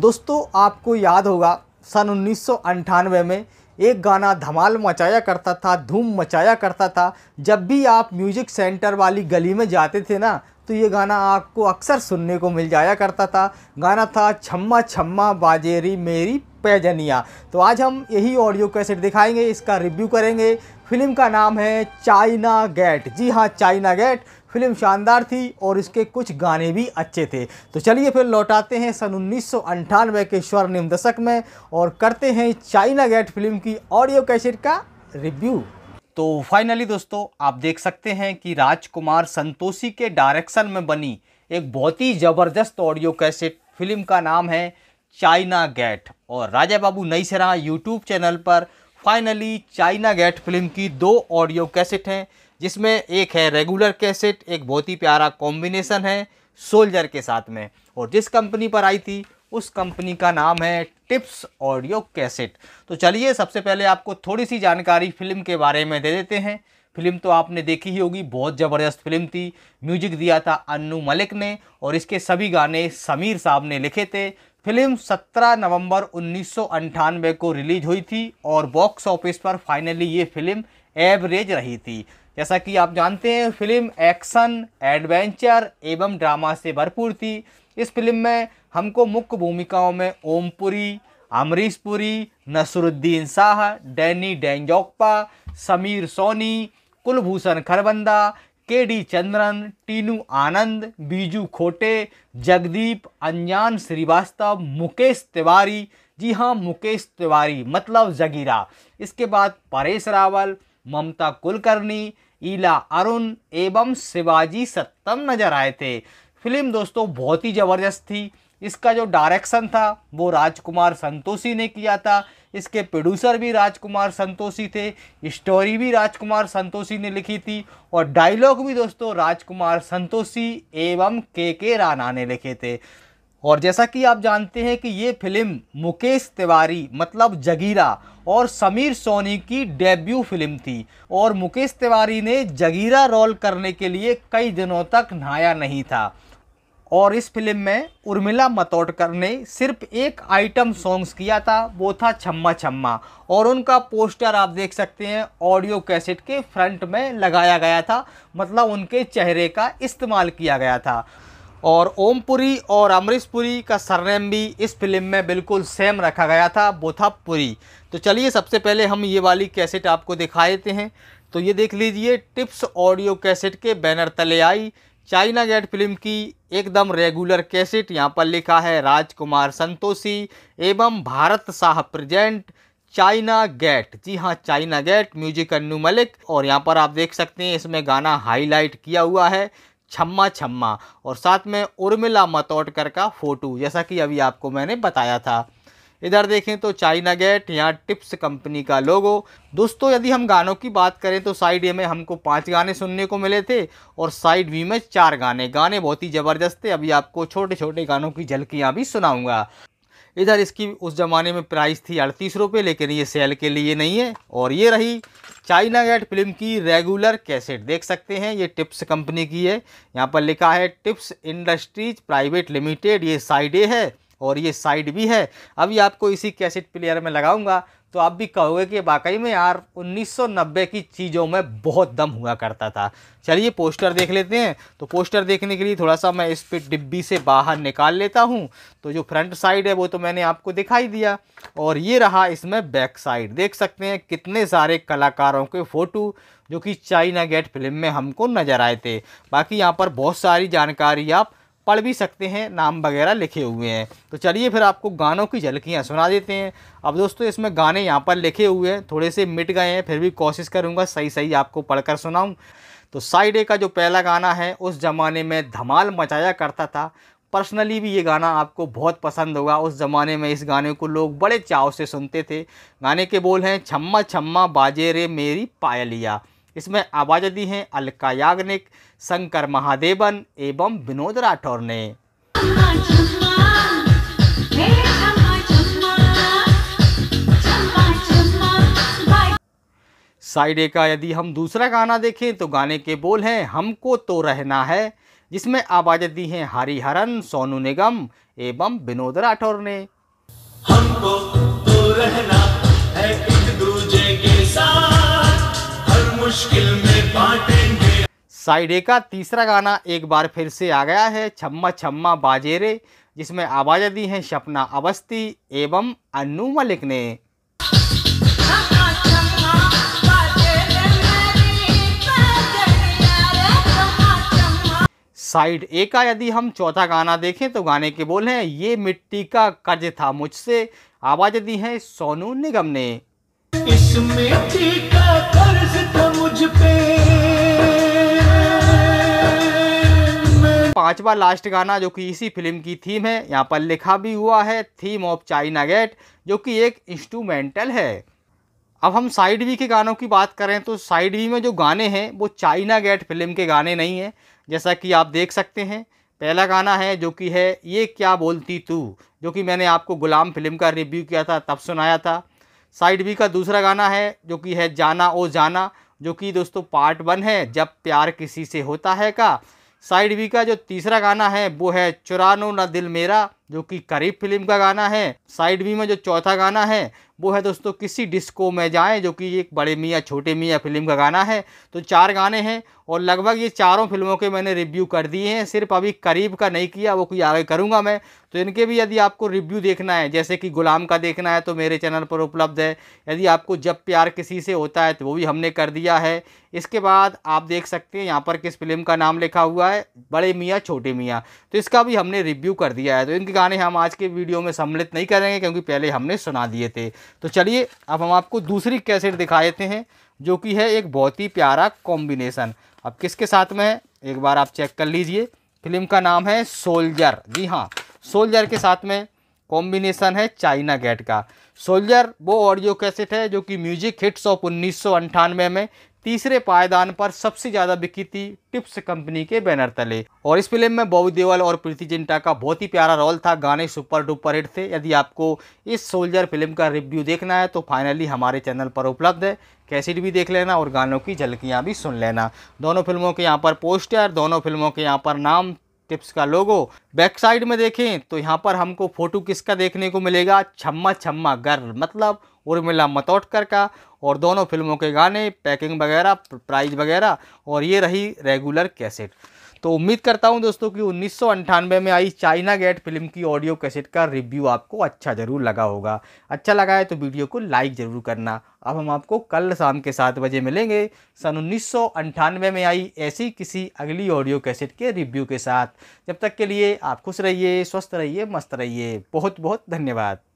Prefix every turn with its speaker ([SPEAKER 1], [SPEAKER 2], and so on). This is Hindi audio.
[SPEAKER 1] दोस्तों आपको याद होगा सन उन्नीस में एक गाना धमाल मचाया करता था धूम मचाया करता था जब भी आप म्यूजिक सेंटर वाली गली में जाते थे ना तो ये गाना आपको अक्सर सुनने को मिल जाया करता था गाना था छम्मा छम्मा बाजेरी मेरी पैजनिया तो आज हम यही ऑडियो कैसेट दिखाएंगे इसका रिव्यू करेंगे फिल्म का नाम है चाइना गेट जी हाँ चाइना गेट फिल्म शानदार थी और इसके कुछ गाने भी अच्छे थे तो चलिए फिर लौटाते हैं सन उन्नीस के स्वर्णिम दशक में और करते हैं चाइना गेट फिल्म की ऑडियो कैसेट का रिव्यू तो फाइनली दोस्तों आप देख सकते हैं कि राजकुमार संतोषी के डायरेक्शन में बनी एक बहुत ही ज़बरदस्त ऑडियो कैसेट फिल्म का नाम है चाइना गेट और राजा बाबू नई सराह यूट्यूब चैनल पर फाइनली चाइना गेट फिल्म की दो ऑडियो कैसेट हैं जिसमें एक है रेगुलर कैसेट एक बहुत ही प्यारा कॉम्बिनेशन है सोल्जर के साथ में और जिस कंपनी पर आई थी उस कंपनी का नाम है टिप्स ऑडियो कैसेट तो चलिए सबसे पहले आपको थोड़ी सी जानकारी फिल्म के बारे में दे देते हैं फिल्म तो आपने देखी ही होगी बहुत ज़बरदस्त फिल्म थी म्यूजिक दिया था अन्नू मलिक ने और इसके सभी गाने समीर साहब ने लिखे थे फिल्म 17 नवंबर उन्नीस को रिलीज हुई थी और बॉक्स ऑफिस पर फाइनली ये फिल्म एवरेज रही थी जैसा कि आप जानते हैं फिल्म एक्शन एडवेंचर एवं ड्रामा से भरपूर थी इस फिल्म में हमको मुख्य भूमिकाओं में ओमपुरी अमरीश पुरी नसरुद्दीन शाह डैनी डेंजोकपा समीर सोनी कुलभूषण खरबंदा के डी चंद्रन टीनू आनंद बीजू खोटे जगदीप अंजान श्रीवास्तव मुकेश तिवारी जी हाँ मुकेश तिवारी मतलब जगीरा इसके बाद परेश रावल ममता कुलकर्णी ईला अरुण एवं शिवाजी सत्तम नज़र आए थे फिल्म दोस्तों बहुत ही ज़बरदस्त थी इसका जो डायरेक्शन था वो राजकुमार संतोषी ने किया था इसके प्रोड्यूसर भी राजकुमार संतोषी थे स्टोरी भी राजकुमार संतोषी ने लिखी थी और डायलॉग भी दोस्तों राजकुमार संतोषी एवं के के राणा ने लिखे थे और जैसा कि आप जानते हैं कि ये फिल्म मुकेश तिवारी मतलब जगीरा और समीर सोनी की डेब्यू फिल्म थी और मुकेश तिवारी ने जगीरा रोल करने के लिए कई दिनों तक नहाया नहीं था और इस फिल्म में उर्मिला मतोडकर ने सिर्फ एक आइटम सॉन्ग्स किया था वो था छम्मा छम्मा और उनका पोस्टर आप देख सकते हैं ऑडियो कैसेट के फ्रंट में लगाया गया था मतलब उनके चेहरे का इस्तेमाल किया गया था और ओमपुरी और अमरीशपुरी का सरनेम भी इस फिल्म में बिल्कुल सेम रखा गया था वो था पुरी तो चलिए सबसे पहले हम ये वाली कैसेट आपको दिखा देते हैं तो ये देख लीजिए टिप्स ऑडियो कैसेट के बैनर तले आई चाइना गेट फिल्म की एकदम रेगुलर कैसेट यहाँ पर लिखा है राजकुमार संतोषी एवं Bharat Shah present China Gate जी हाँ China Gate music Anu Malik और यहाँ पर आप देख सकते हैं इसमें गाना हाईलाइट किया हुआ है छम्मा छम्मा और साथ में उर्मिला मतौटकर का फ़ोटो जैसा कि अभी आपको मैंने बताया था इधर देखें तो चाइना गेट या टिप्स कंपनी का लोगो दोस्तों यदि हम गानों की बात करें तो साइड ए में हमको पांच गाने सुनने को मिले थे और साइड बी में चार गाने गाने बहुत ही ज़बरदस्त थे अभी आपको छोटे छोटे गानों की झलकियाँ भी सुनाऊँगा इधर इसकी उस ज़माने में प्राइस थी अड़तीस रुपये लेकिन ये सेल के लिए नहीं है और ये रही चाइना गेट फिल्म की रेगुलर कैसेट देख सकते हैं ये टिप्स कंपनी की है यहाँ पर लिखा है टिप्स इंडस्ट्रीज प्राइवेट लिमिटेड ये साइड ए है और ये साइड भी है अभी आपको इसी कैसेट प्लेयर में लगाऊंगा तो आप भी कहोगे कि वाकई में यार 1990 की चीज़ों में बहुत दम हुआ करता था चलिए पोस्टर देख लेते हैं तो पोस्टर देखने के लिए थोड़ा सा मैं इस पर डिब्बी से बाहर निकाल लेता हूँ तो जो फ्रंट साइड है वो तो मैंने आपको दिखाई दिया और ये रहा इसमें बैक साइड देख सकते हैं कितने सारे कलाकारों के फ़ोटो जो कि चाइना गेट फिल्म में हमको नज़र आए थे बाकी यहाँ पर बहुत सारी जानकारी आप पढ़ भी सकते हैं नाम वगैरह लिखे हुए हैं तो चलिए फिर आपको गानों की झलकियाँ सुना देते हैं अब दोस्तों इसमें गाने यहाँ पर लिखे हुए हैं थोड़े से मिट गए हैं फिर भी कोशिश करूँगा सही सही आपको पढ़ सुनाऊँ तो ए का जो पहला गाना है उस ज़माने में धमाल मचाया करता था पर्सनली भी ये गाना आपको बहुत पसंद होगा उस ज़माने में इस गाने को लोग बड़े चाव से सुनते थे गाने के बोल हैं छम्मा छम्मा बाजे रे मेरी पायलिया इसमें आवाज़ दी हैं अलका याग्निक शंकर महादेवन एवं विनोद राठौर ने साइडे का यदि हम दूसरा गाना देखें तो गाने के बोल हैं हमको तो रहना है जिसमें आवाज़ दी हैं हरिहरन सोनू निगम एवं विनोद राठौर ने हमको तो रहना है एक दूजे के साथ मुश्किल में बांटेंगे साइडे का तीसरा गाना एक बार फिर से आ गया है छम्मा छम्मा बाजेरे जिसमें आवाज़ें दी हैं सपना अवस्थी एवं अनु मलिक ने साइड ए का यदि हम चौथा गाना देखें तो गाने के बोल हैं ये मिट्टी का कर्ज था मुझसे आवाज़ दी है सोनू निगम ने पांचवा लास्ट गाना जो कि इसी फिल्म की थीम है यहाँ पर लिखा भी हुआ है थीम ऑफ चाइना गेट जो कि एक इंस्ट्रूमेंटल है अब हम साइड वी के गानों की बात करें तो साइड वी में जो गाने हैं वो चाइना गेट फिल्म के गाने नहीं हैं जैसा कि आप देख सकते हैं पहला गाना है जो कि है ये क्या बोलती तू जो कि मैंने आपको गुलाम फिल्म का रिव्यू किया था तब सुनाया था साइड बी का दूसरा गाना है जो कि है जाना ओ जाना जो कि दोस्तों पार्ट वन है जब प्यार किसी से होता है का साइड बी का जो तीसरा गाना है वो है चुरानो ना दिल मेरा जो कि करीब फिल्म का गाना है साइड बी में जो चौथा गाना है वो है दोस्तों किसी डिस्को में जाएं जो कि एक बड़े मियाँ छोटे मियाँ फिल्म का गाना है तो चार गाने हैं और लगभग ये चारों फिल्मों के मैंने रिव्यू कर दिए हैं सिर्फ अभी करीब का नहीं किया वो कोई आगे करूँगा मैं तो इनके भी यदि आपको रिव्यू देखना है जैसे कि गुलाम का देखना है तो मेरे चैनल पर उपलब्ध है यदि आपको जब प्यार किसी से होता है तो वो भी हमने कर दिया है इसके बाद आप देख सकते हैं यहाँ पर किस फिल्म का नाम लिखा हुआ है बड़े मियाँ छोटे मियाँ तो इसका भी हमने रिव्यू कर दिया है तो इनके गाने हम आज के वीडियो में सम्मिलित नहीं करेंगे क्योंकि पहले हमने सुना दिए थे तो चलिए अब हम आपको दूसरी कैसेट दिखा देते हैं जो कि है एक बहुत ही प्यारा कॉम्बिनेशन अब किसके साथ में है एक बार आप चेक कर लीजिए फिल्म का नाम है सोल्जर जी हाँ सोल्जर के साथ में कॉम्बिनेशन है चाइना गेट का सोल्जर वो ऑडियो कैसेट है जो कि म्यूजिक हिट्स ऑफ उन्नीस में तीसरे पायदान पर सबसे ज़्यादा बिकी थी टिप्स कंपनी के बैनर तले और इस फिल्म में बॉबी देवल और प्रीति जिंटा का बहुत ही प्यारा रोल था गाने सुपर डुपर हिट थे यदि आपको इस सोल्जर फिल्म का रिव्यू देखना है तो फाइनली हमारे चैनल पर उपलब्ध है कैसेट भी देख लेना और गानों की झलकियाँ भी सुन लेना दोनों फिल्मों के यहाँ पर पोस्टर दोनों फिल्मों के यहाँ पर नाम टिप्स का लोगो बैक साइड में देखें तो यहाँ पर हमको फ़ोटो किसका देखने को मिलेगा छम्मा छम्मा गर मतलब उर्मिला मतौटकर का और दोनों फिल्मों के गाने पैकिंग वगैरह प्राइज वगैरह और ये रही रेगुलर कैसेट तो उम्मीद करता हूं दोस्तों कि उन्नीस में आई चाइना गेट फिल्म की ऑडियो कैसेट का रिव्यू आपको अच्छा ज़रूर लगा होगा अच्छा लगा है तो वीडियो को लाइक ज़रूर करना अब हम आपको कल शाम के सात बजे मिलेंगे सन उन्नीस में आई ऐसी किसी अगली ऑडियो कैसेट के रिव्यू के साथ जब तक के लिए आप खुश रहिए स्वस्थ रहिए मस्त रहिए बहुत बहुत धन्यवाद